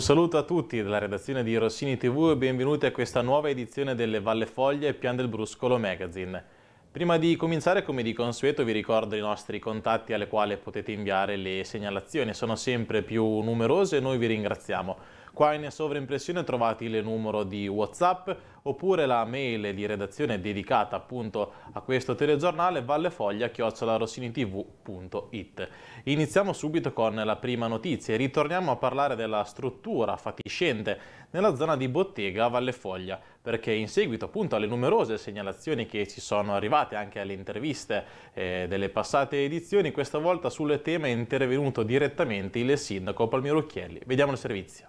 Un saluto a tutti dalla redazione di Rossini TV e benvenuti a questa nuova edizione delle Valle Foglie e Pian del Bruscolo Magazine. Prima di cominciare, come di consueto, vi ricordo i nostri contatti alle quali potete inviare le segnalazioni. Sono sempre più numerose e noi vi ringraziamo. Qua in sovrimpressione trovate il numero di WhatsApp oppure la mail di redazione dedicata appunto a questo telegiornale vallefoglia-rossinitv.it. Iniziamo subito con la prima notizia e ritorniamo a parlare della struttura fatiscente nella zona di Bottega Vallefoglia perché in seguito appunto alle numerose segnalazioni che ci sono arrivate anche alle interviste eh, delle passate edizioni, questa volta sul tema è intervenuto direttamente il sindaco Palmiro Occhielli. Vediamo il servizio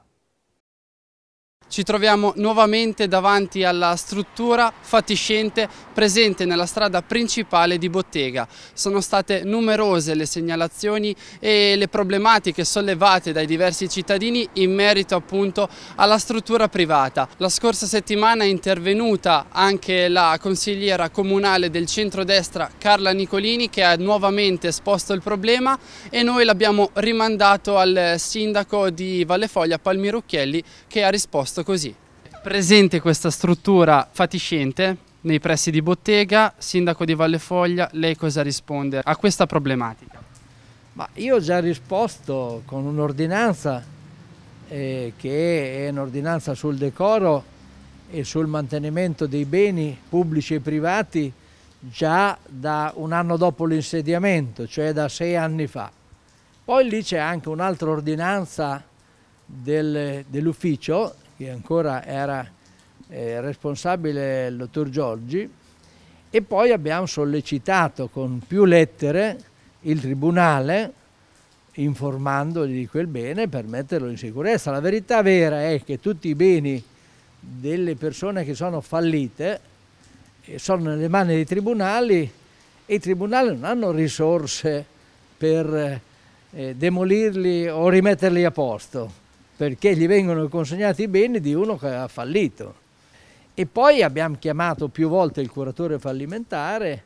ci troviamo nuovamente davanti alla struttura fatiscente presente nella strada principale di Bottega. Sono state numerose le segnalazioni e le problematiche sollevate dai diversi cittadini in merito appunto alla struttura privata. La scorsa settimana è intervenuta anche la consigliera comunale del centrodestra Carla Nicolini che ha nuovamente esposto il problema e noi l'abbiamo rimandato al sindaco di Valle Foglia Palmiro Chielli che ha risposto posto così. Presente questa struttura fatiscente nei pressi di bottega, sindaco di Vallefoglia, lei cosa risponde a questa problematica? Ma io ho già risposto con un'ordinanza eh, che è un'ordinanza sul decoro e sul mantenimento dei beni pubblici e privati già da un anno dopo l'insediamento, cioè da sei anni fa. Poi lì c'è anche un'altra ordinanza del, dell'ufficio che ancora era eh, responsabile il dottor Giorgi, e poi abbiamo sollecitato con più lettere il Tribunale informandogli di quel bene per metterlo in sicurezza. La verità vera è che tutti i beni delle persone che sono fallite eh, sono nelle mani dei tribunali e i tribunali non hanno risorse per eh, demolirli o rimetterli a posto perché gli vengono consegnati i beni di uno che ha fallito. E poi abbiamo chiamato più volte il curatore fallimentare,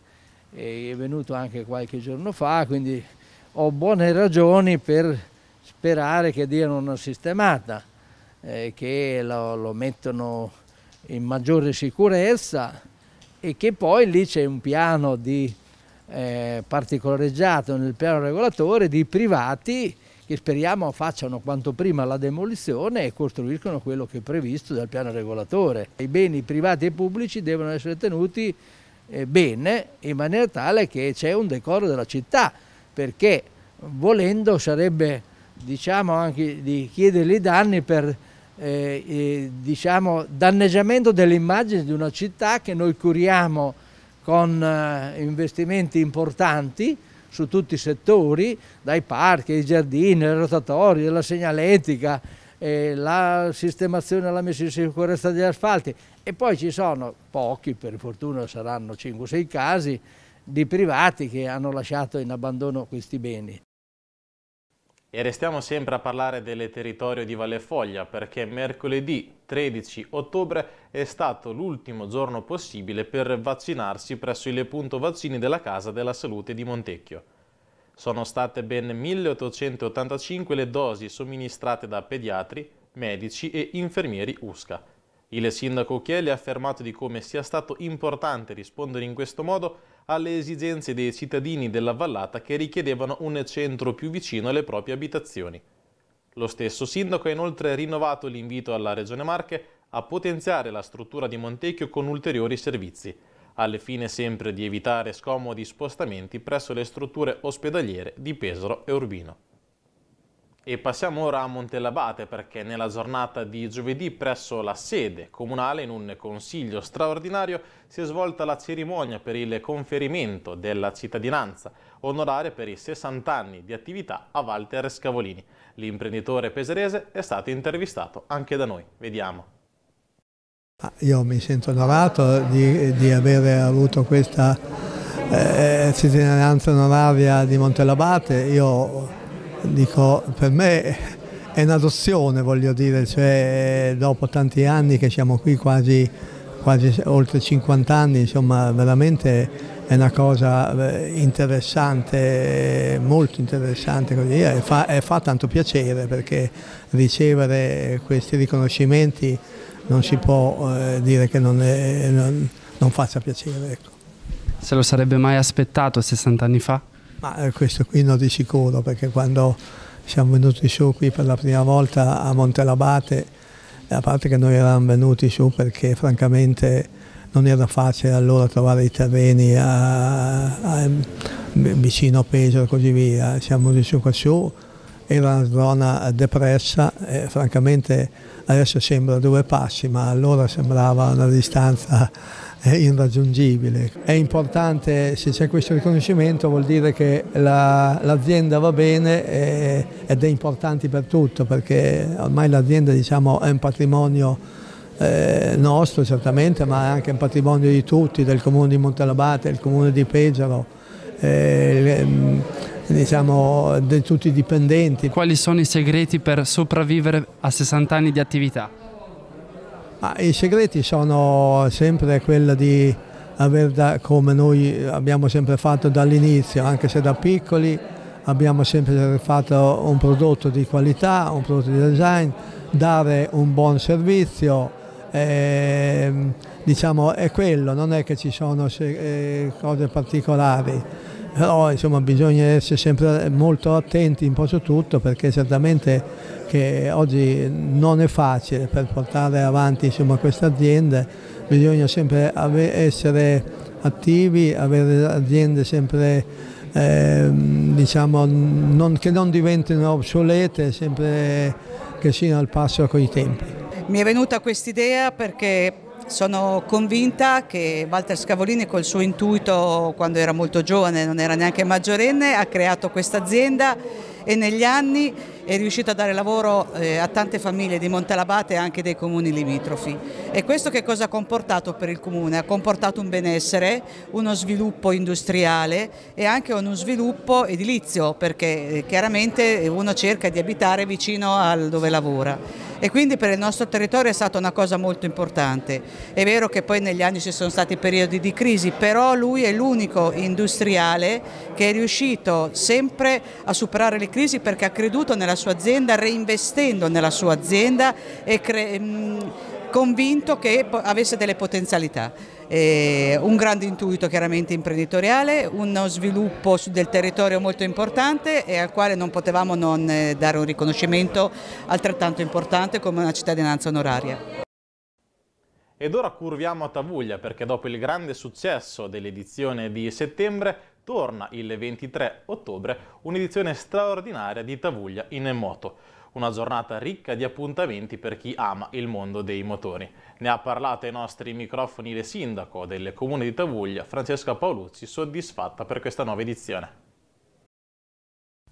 è venuto anche qualche giorno fa, quindi ho buone ragioni per sperare che diano una sistemata, eh, che lo, lo mettono in maggiore sicurezza e che poi lì c'è un piano di, eh, particolareggiato nel piano regolatore di privati che speriamo facciano quanto prima la demolizione e costruiscono quello che è previsto dal piano regolatore. I beni privati e pubblici devono essere tenuti eh, bene in maniera tale che c'è un decoro della città, perché volendo sarebbe diciamo, anche di chiedergli danni per eh, eh, diciamo, danneggiamento dell'immagine di una città che noi curiamo con eh, investimenti importanti su tutti i settori, dai parchi ai giardini, ai rotatori, alla segnaletica, eh, la sistemazione e la messa in sicurezza degli asfalti e poi ci sono pochi, per fortuna saranno 5-6 casi, di privati che hanno lasciato in abbandono questi beni. E restiamo sempre a parlare del territorio di Valle Foglia perché mercoledì 13 ottobre è stato l'ultimo giorno possibile per vaccinarsi presso il punto vaccini della Casa della Salute di Montecchio. Sono state ben 1885 le dosi somministrate da pediatri, medici e infermieri USCA. Il sindaco Chielli ha affermato di come sia stato importante rispondere in questo modo alle esigenze dei cittadini della vallata che richiedevano un centro più vicino alle proprie abitazioni. Lo stesso sindaco ha inoltre rinnovato l'invito alla Regione Marche a potenziare la struttura di Montecchio con ulteriori servizi, al fine sempre di evitare scomodi spostamenti presso le strutture ospedaliere di Pesaro e Urbino. E passiamo ora a Montellabate perché nella giornata di giovedì presso la sede comunale in un consiglio straordinario si è svolta la cerimonia per il conferimento della cittadinanza onoraria per i 60 anni di attività a Walter Scavolini. L'imprenditore peserese è stato intervistato anche da noi. Vediamo. Ah, io mi sento onorato di, di aver avuto questa eh, cittadinanza onoraria di Montellabate. Io dico, per me è un'adozione, voglio dire, cioè, dopo tanti anni che siamo qui quasi, quasi oltre 50 anni, insomma veramente è una cosa eh, interessante, molto interessante, così, e, fa, e fa tanto piacere perché ricevere questi riconoscimenti non si può eh, dire che non, è, non, non faccia piacere. Ecco. Se lo sarebbe mai aspettato 60 anni fa? Ma eh, questo qui no di sicuro perché quando siamo venuti su qui per la prima volta a Montelabate, a parte che noi eravamo venuti su perché francamente non era facile allora trovare i terreni a, a, vicino a Peso e così via, siamo venuti su qua su, era una zona depressa e francamente adesso sembra due passi ma allora sembrava una distanza irraggiungibile. È importante, se c'è questo riconoscimento vuol dire che l'azienda va bene e, ed è importante per tutto perché ormai l'azienda diciamo, è un patrimonio eh, nostro certamente ma è anche un patrimonio di tutti, del comune di Montalabate, del comune di Pegero. Eh, mm, diciamo, di tutti i dipendenti. Quali sono i segreti per sopravvivere a 60 anni di attività? Ah, I segreti sono sempre quello di aver, da, come noi abbiamo sempre fatto dall'inizio, anche se da piccoli, abbiamo sempre fatto un prodotto di qualità, un prodotto di design, dare un buon servizio, eh, diciamo è quello, non è che ci sono eh, cose particolari però insomma, bisogna essere sempre molto attenti in posto tutto perché certamente che oggi non è facile per portare avanti queste aziende, bisogna sempre essere attivi, avere aziende sempre eh, diciamo, non, che non diventino obsolete, sempre che siano al passo con i tempi. Mi è venuta questa idea perché sono convinta che Walter Scavolini col suo intuito quando era molto giovane, non era neanche maggiorenne, ha creato questa azienda e negli anni è riuscito a dare lavoro eh, a tante famiglie di Montalabate e anche dei comuni limitrofi. E questo che cosa ha comportato per il comune? Ha comportato un benessere, uno sviluppo industriale e anche uno sviluppo edilizio perché eh, chiaramente uno cerca di abitare vicino al dove lavora e quindi per il nostro territorio è stata una cosa molto importante. È vero che poi negli anni ci sono stati periodi di crisi, però lui è l'unico industriale che è riuscito sempre a superare le crisi perché ha creduto nella sua azienda, reinvestendo nella sua azienda e convinto che avesse delle potenzialità eh, un grande intuito chiaramente imprenditoriale, uno sviluppo del territorio molto importante e al quale non potevamo non eh, dare un riconoscimento altrettanto importante come una cittadinanza onoraria. Ed ora curviamo a Tavuglia perché dopo il grande successo dell'edizione di settembre torna il 23 ottobre un'edizione straordinaria di Tavuglia in moto una giornata ricca di appuntamenti per chi ama il mondo dei motori. Ne ha parlato ai nostri microfoni il sindaco del comune di Tavuglia, Francesca Paoluzzi, soddisfatta per questa nuova edizione.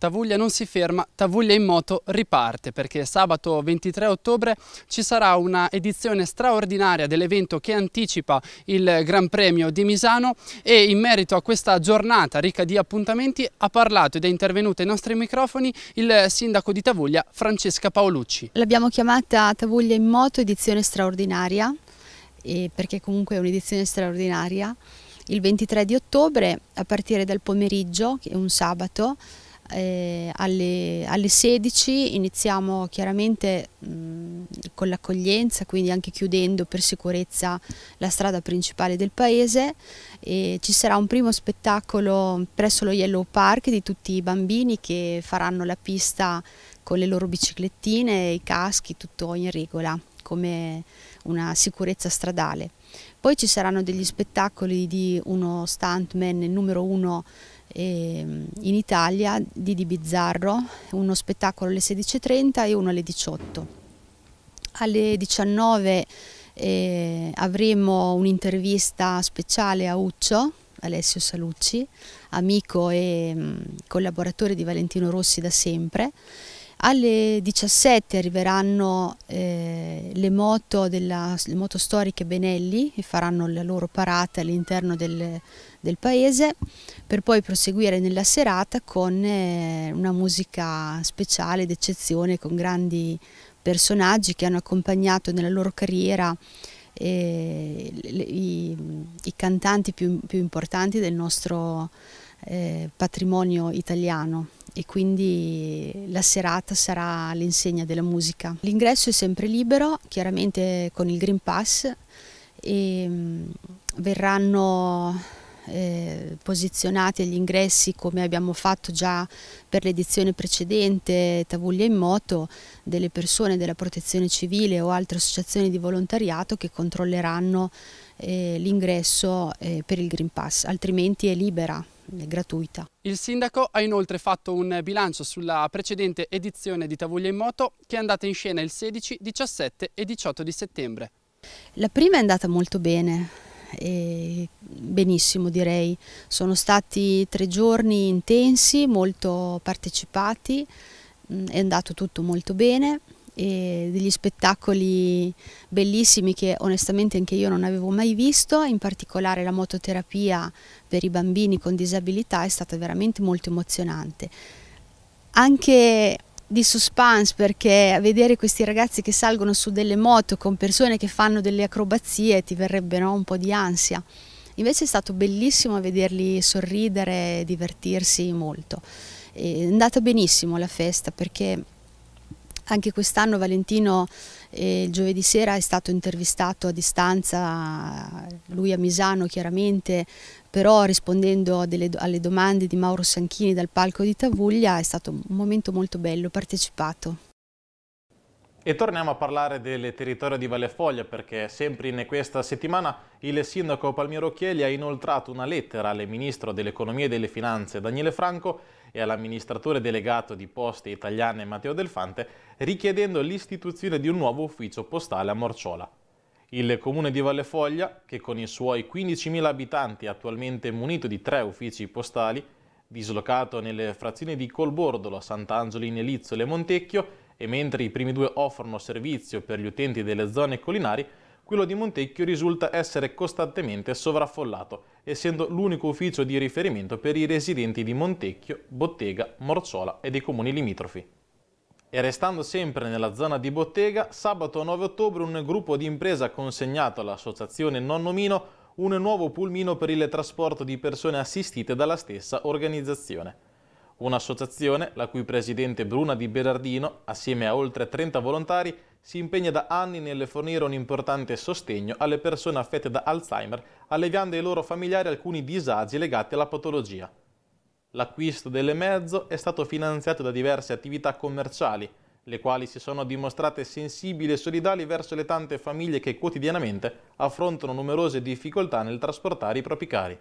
Tavuglia non si ferma, Tavuglia in moto riparte perché sabato 23 ottobre ci sarà una edizione straordinaria dell'evento che anticipa il Gran Premio di Misano e in merito a questa giornata ricca di appuntamenti ha parlato ed è intervenuto ai nostri microfoni il sindaco di Tavuglia Francesca Paolucci. L'abbiamo chiamata Tavuglia in moto edizione straordinaria perché comunque è un'edizione straordinaria il 23 di ottobre a partire dal pomeriggio, che è un sabato, eh, alle, alle, 16 iniziamo chiaramente mh, con l'accoglienza, quindi anche chiudendo per sicurezza la strada principale del paese. E ci sarà un primo spettacolo presso lo Yellow Park di tutti i bambini che faranno la pista con le loro biciclettine, i caschi, tutto in regola come una sicurezza stradale. Poi ci saranno degli spettacoli di uno stuntman numero uno Ehm, in Italia di Di Bizzarro, uno spettacolo alle 16.30 e uno alle 18. Alle 19 eh, avremo un'intervista speciale a Uccio, Alessio Salucci, amico e mh, mm, collaboratore di Valentino Rossi da sempre. Alle 17 arriveranno eh, le, moto della, le moto storiche Benelli e faranno la loro parata all'interno del del paese per poi proseguire nella serata con eh, una musica speciale d'eccezione con grandi personaggi che hanno accompagnato nella loro carriera eh, i, i, cantanti più, più, importanti del nostro eh, patrimonio italiano e quindi la serata sarà l'insegna della musica. L'ingresso è sempre libero, chiaramente con il Green Pass e ehm, verranno eh, posizionati agli ingressi come abbiamo fatto già per l'edizione precedente Tavuglia in Moto, delle persone della protezione civile o altre associazioni di volontariato che controlleranno eh, l'ingresso eh, per il Green Pass, altrimenti è libera È gratuita. Il sindaco ha inoltre fatto un bilancio sulla precedente edizione di Tavuglia in Moto che è andata in scena il 16, 17 e 18 di settembre. La prima è andata molto bene, e benissimo direi. Sono stati tre giorni intensi, molto partecipati, mm, è andato tutto molto bene e degli spettacoli bellissimi che onestamente anche io non avevo mai visto, in particolare la mototerapia per i bambini con disabilità è stata veramente molto emozionante. Anche di suspense perché vedere questi ragazzi che salgono su delle moto con persone che fanno delle acrobazie ti verrebbe no? un po' di ansia. Invece è stato bellissimo vederli sorridere, e divertirsi molto. È andata benissimo la festa perché anche quest'anno Valentino eh, il giovedì sera è stato intervistato a distanza, lui a Misano chiaramente, però rispondendo delle, alle domande di Mauro Sanchini dal palco di Tavuglia è stato un momento molto bello, partecipato. E torniamo a parlare del territorio di Valle Foglia perché sempre in questa settimana il sindaco Palmiro Chieli ha inoltrato una lettera al ministro dell'economia e delle finanze Daniele Franco e all'amministratore delegato di Poste Italiane Matteo Delfante richiedendo l'istituzione di un nuovo ufficio postale a Morciola. Il comune di Vallefoglia, che con i suoi 15.000 abitanti è attualmente munito di tre uffici postali, dislocato nelle frazioni di Colbordolo, Sant'Angelo in Elizzole e Montecchio, e mentre i primi due offrono servizio per gli utenti delle zone collinari, quello di Montecchio risulta essere costantemente sovraffollato, essendo l'unico ufficio di riferimento per i residenti di Montecchio, Bottega, Morciola e dei comuni limitrofi. E restando sempre nella zona di bottega, sabato 9 ottobre un gruppo di impresa ha consegnato all'associazione Nonnomino un nuovo pulmino per il trasporto di persone assistite dalla stessa organizzazione. Un'associazione, la cui presidente Bruna Di Berardino, assieme a oltre 30 volontari, si impegna da anni nel fornire un importante sostegno alle persone affette da Alzheimer, alleviando ai loro familiari alcuni disagi legati alla patologia. L'acquisto delle mezzo è stato finanziato da diverse attività commerciali, le quali si sono dimostrate sensibili e solidali verso le tante famiglie che quotidianamente affrontano numerose difficoltà nel trasportare i propri cari.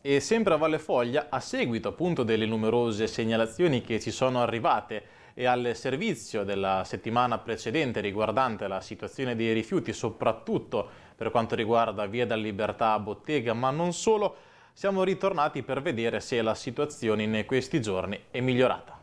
E sempre a Valle Foglia, a seguito appunto delle numerose segnalazioni che ci sono arrivate e al servizio della settimana precedente riguardante la situazione dei rifiuti, soprattutto per quanto riguarda Via della Libertà a Bottega, ma non solo, siamo ritornati per vedere se la situazione in questi giorni è migliorata.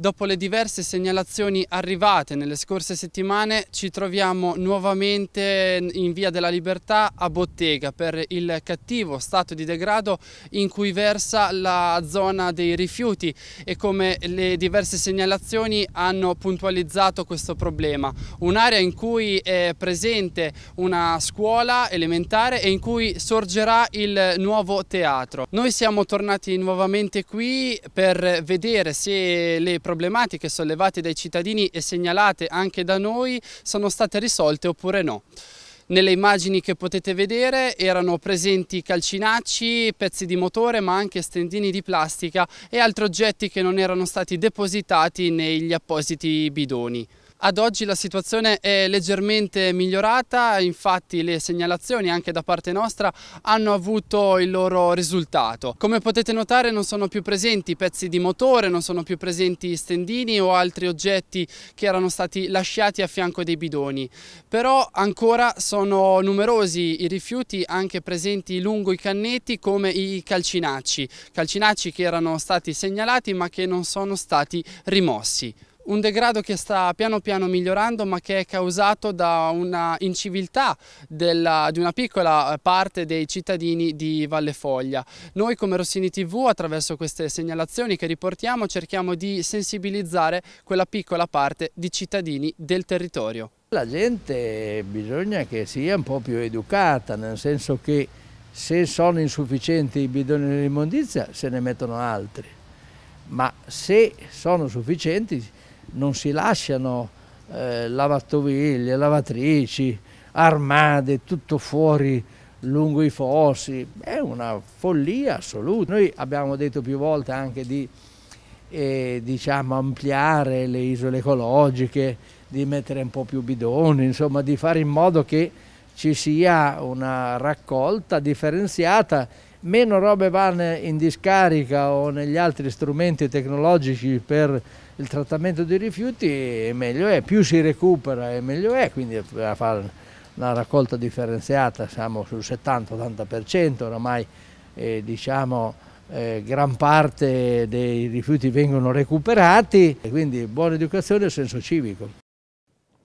Dopo le diverse segnalazioni arrivate nelle scorse settimane ci troviamo nuovamente in via della libertà a Bottega per il cattivo stato di degrado in cui versa la zona dei rifiuti e come le diverse segnalazioni hanno puntualizzato questo problema. Un'area in cui è presente una scuola elementare e in cui sorgerà il nuovo teatro. Noi siamo tornati nuovamente qui per vedere se le problematiche sollevate dai cittadini e segnalate anche da noi sono state risolte oppure no. Nelle immagini che potete vedere erano presenti calcinacci, pezzi di motore ma anche stendini di plastica e altri oggetti che non erano stati depositati negli appositi bidoni. Ad oggi la situazione è leggermente migliorata, infatti le segnalazioni anche da parte nostra hanno avuto il loro risultato. Come potete notare non sono più presenti pezzi di motore, non sono più presenti stendini o altri oggetti che erano stati lasciati a fianco dei bidoni, però ancora sono numerosi i rifiuti anche presenti lungo i canneti come i calcinacci, calcinacci che erano stati segnalati ma che non sono stati rimossi un degrado che sta piano piano migliorando ma che è causato da una inciviltà della, di una piccola eh, parte dei cittadini di Valle Foglia. Noi come Rossini TV attraverso queste segnalazioni che riportiamo cerchiamo di sensibilizzare quella piccola parte di cittadini del territorio. La gente bisogna che sia un po' più educata, nel senso che se sono insufficienti i bidoni dell'immondizia se ne mettono altri, ma se sono sufficienti non si lasciano eh, lavatoviglie, lavatrici, armade, tutto fuori lungo i fossi, è una follia assoluta. Noi abbiamo detto più volte anche di eh, diciamo, ampliare le isole ecologiche, di mettere un po' più bidoni, insomma di fare in modo che ci sia una raccolta differenziata meno robe vanno in discarica o negli altri strumenti tecnologici per il trattamento dei rifiuti meglio è, più si recupera e meglio è, quindi a fare una raccolta differenziata siamo sul 70-80% oramai eh, diciamo eh, gran parte dei rifiuti vengono recuperati e quindi buona educazione e senso civico.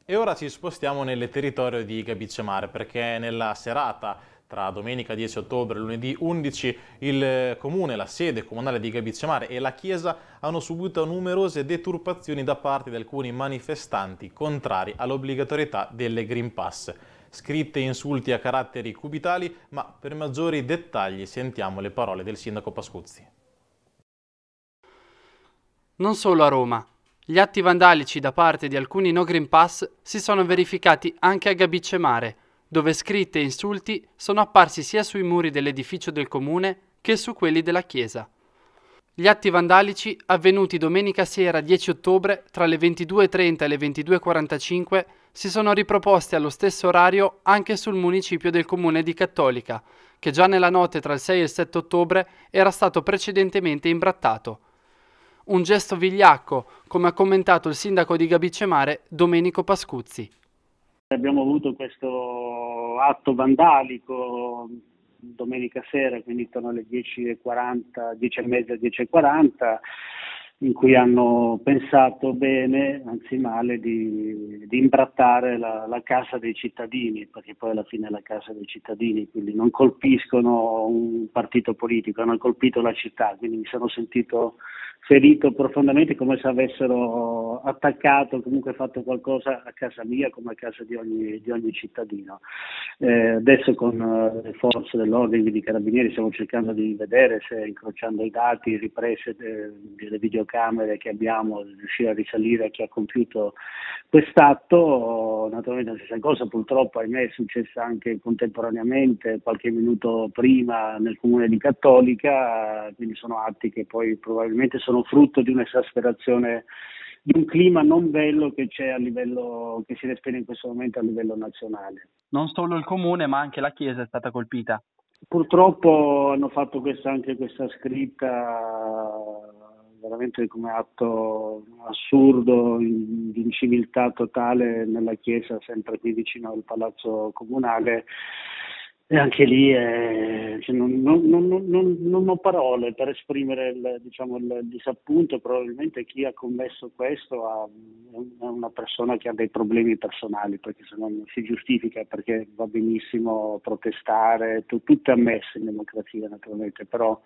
E ora ci spostiamo nel territorio di Gabicemare perché nella serata tra domenica 10 ottobre e lunedì 11 il comune, la sede comunale di Gabizio e la chiesa hanno subito numerose deturpazioni da parte di alcuni manifestanti contrari all'obbligatorietà delle Green Pass. Scritte insulti a caratteri cubitali, ma per maggiori dettagli sentiamo le parole del sindaco Pascuzzi. Non solo a Roma. Gli atti vandalici da parte di alcuni no Green Pass si sono verificati anche a Gabicce Mare, dove scritte e insulti sono apparsi sia sui muri dell'edificio del comune che su quelli della chiesa. Gli atti vandalici, avvenuti domenica sera 10 ottobre tra le 22.30 e le 22.45, si sono riproposti allo stesso orario anche sul municipio del comune di Cattolica, che già nella notte tra il 6 e il 7 ottobre era stato precedentemente imbrattato. Un gesto vigliacco, come ha commentato il sindaco di Gabicemare Domenico Pascuzzi. Abbiamo avuto questo atto vandalico domenica sera, quindi intorno alle 10.40, 10.30, 10.40, in cui hanno pensato bene, anzi male, di, di imbrattare la, la, casa dei cittadini, perché poi alla fine è la casa dei cittadini, quindi non colpiscono un partito politico, hanno colpito la città, quindi mi sono sentito ferito profondamente come se avessero attaccato, comunque fatto qualcosa a casa mia come a casa di ogni, di ogni cittadino. Eh, adesso con eh, le forze dell'ordine di carabinieri stiamo cercando di vedere se incrociando i dati, riprese de, eh, delle videocamere che abbiamo, riuscire a risalire a chi ha compiuto quest'atto. Naturalmente la stessa cosa purtroppo ahimè è successa anche contemporaneamente, qualche minuto prima nel comune di Cattolica, quindi sono atti che poi probabilmente sono sono frutto di un'esasperazione di un clima non bello che c'è a livello che si respira in questo momento a livello nazionale. Non solo il comune, ma anche la chiesa è stata colpita. Purtroppo hanno fatto questa, anche questa scritta veramente come atto assurdo di inciviltà totale nella chiesa sempre qui vicino al palazzo comunale e anche lì è, eh, cioè non, non, non, non, ho parole per esprimere il, diciamo, il, disappunto, probabilmente chi ha commesso questo ha, è una persona che ha dei problemi personali, perché se no non si giustifica, perché va benissimo protestare, tu, tutto è ammesso in democrazia naturalmente, però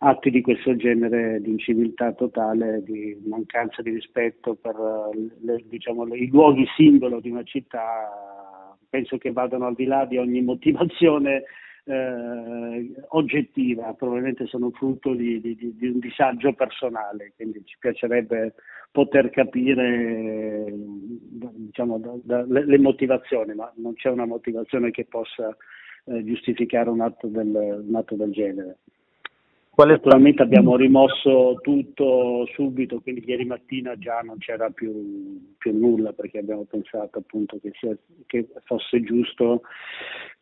atti di questo genere di inciviltà totale, di mancanza di rispetto per eh, le, diciamo, i luoghi simbolo di una città penso che vadano al di là di ogni motivazione eh, oggettiva, probabilmente sono frutto di, di, di, un disagio personale, quindi ci piacerebbe poter capire diciamo, da, da, le motivazioni, ma non c'è una motivazione che possa eh, giustificare un atto del, un atto del genere. Naturalmente abbiamo rimosso tutto subito, quindi ieri mattina già non c'era più, più nulla perché abbiamo pensato appunto che, sia, che, fosse giusto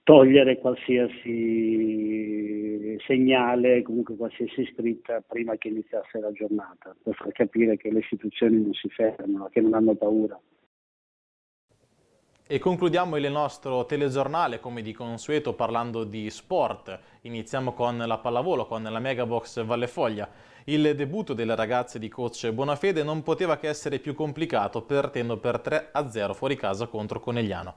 togliere qualsiasi segnale, comunque qualsiasi scritta prima che iniziasse la giornata, per far capire che le istituzioni non si fermano, che non hanno paura. E concludiamo il nostro telegiornale come di consueto parlando di sport. Iniziamo con la pallavolo, con la Megabox Vallefoglia. Il debutto delle ragazze di coach Bonafede non poteva che essere più complicato perdendo per 3-0 fuori casa contro Conegliano.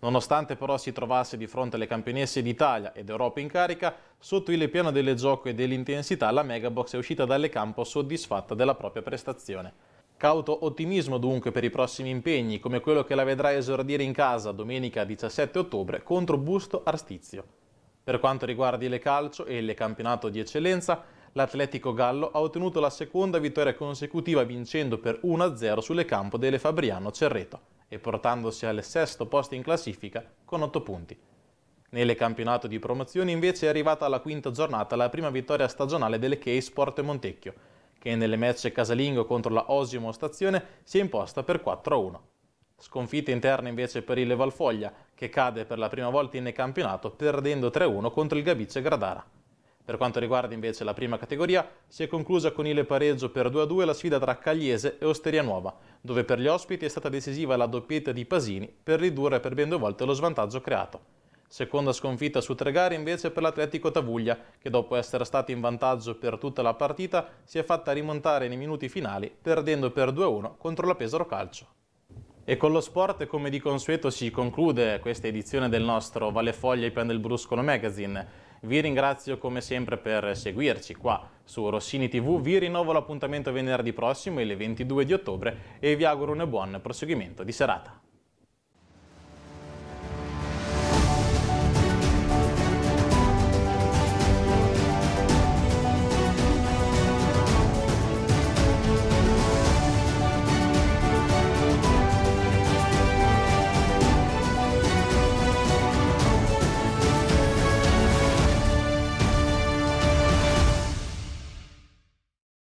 Nonostante però si trovasse di fronte alle campionesse d'Italia ed Europa in carica, sotto il piano del gioco e dell'intensità la Megabox è uscita dalle campo soddisfatta della propria prestazione. Cauto ottimismo dunque per i prossimi impegni, come quello che la vedrà esordire in casa domenica 17 ottobre contro Busto Arstizio. Per quanto riguarda il calcio e il campionato di eccellenza, l'Atletico Gallo ha ottenuto la seconda vittoria consecutiva vincendo per 1-0 sulle campo delle Fabriano Cerreto e portandosi al sesto posto in classifica con 8 punti. Nel campionato di promozione invece è arrivata alla quinta giornata la prima vittoria stagionale delle K Porto Montecchio, che nelle match casalingo contro la Osimo Stazione si è imposta per 4-1. Sconfitta interna invece per il Valfoglia, che cade per la prima volta in campionato perdendo 3-1 contro il Gabice Gradara. Per quanto riguarda invece la prima categoria, si è conclusa con il pareggio per 2-2 la sfida tra Cagliese e Osteria Nuova, dove per gli ospiti è stata decisiva la doppietta di Pasini per ridurre per ben due volte lo svantaggio creato. Seconda sconfitta su tre gare invece per l'Atletico Tavuglia, che dopo essere stato in vantaggio per tutta la partita si è fatta rimontare nei minuti finali perdendo per 2-1 contro la Pesaro Calcio. E con lo sport, come di consueto, si conclude questa edizione del nostro Vale Foglia e Bruscolo Magazine. Vi ringrazio come sempre per seguirci qua su Rossini TV, vi rinnovo l'appuntamento venerdì prossimo, il 22 di ottobre, e vi auguro un buon proseguimento di serata.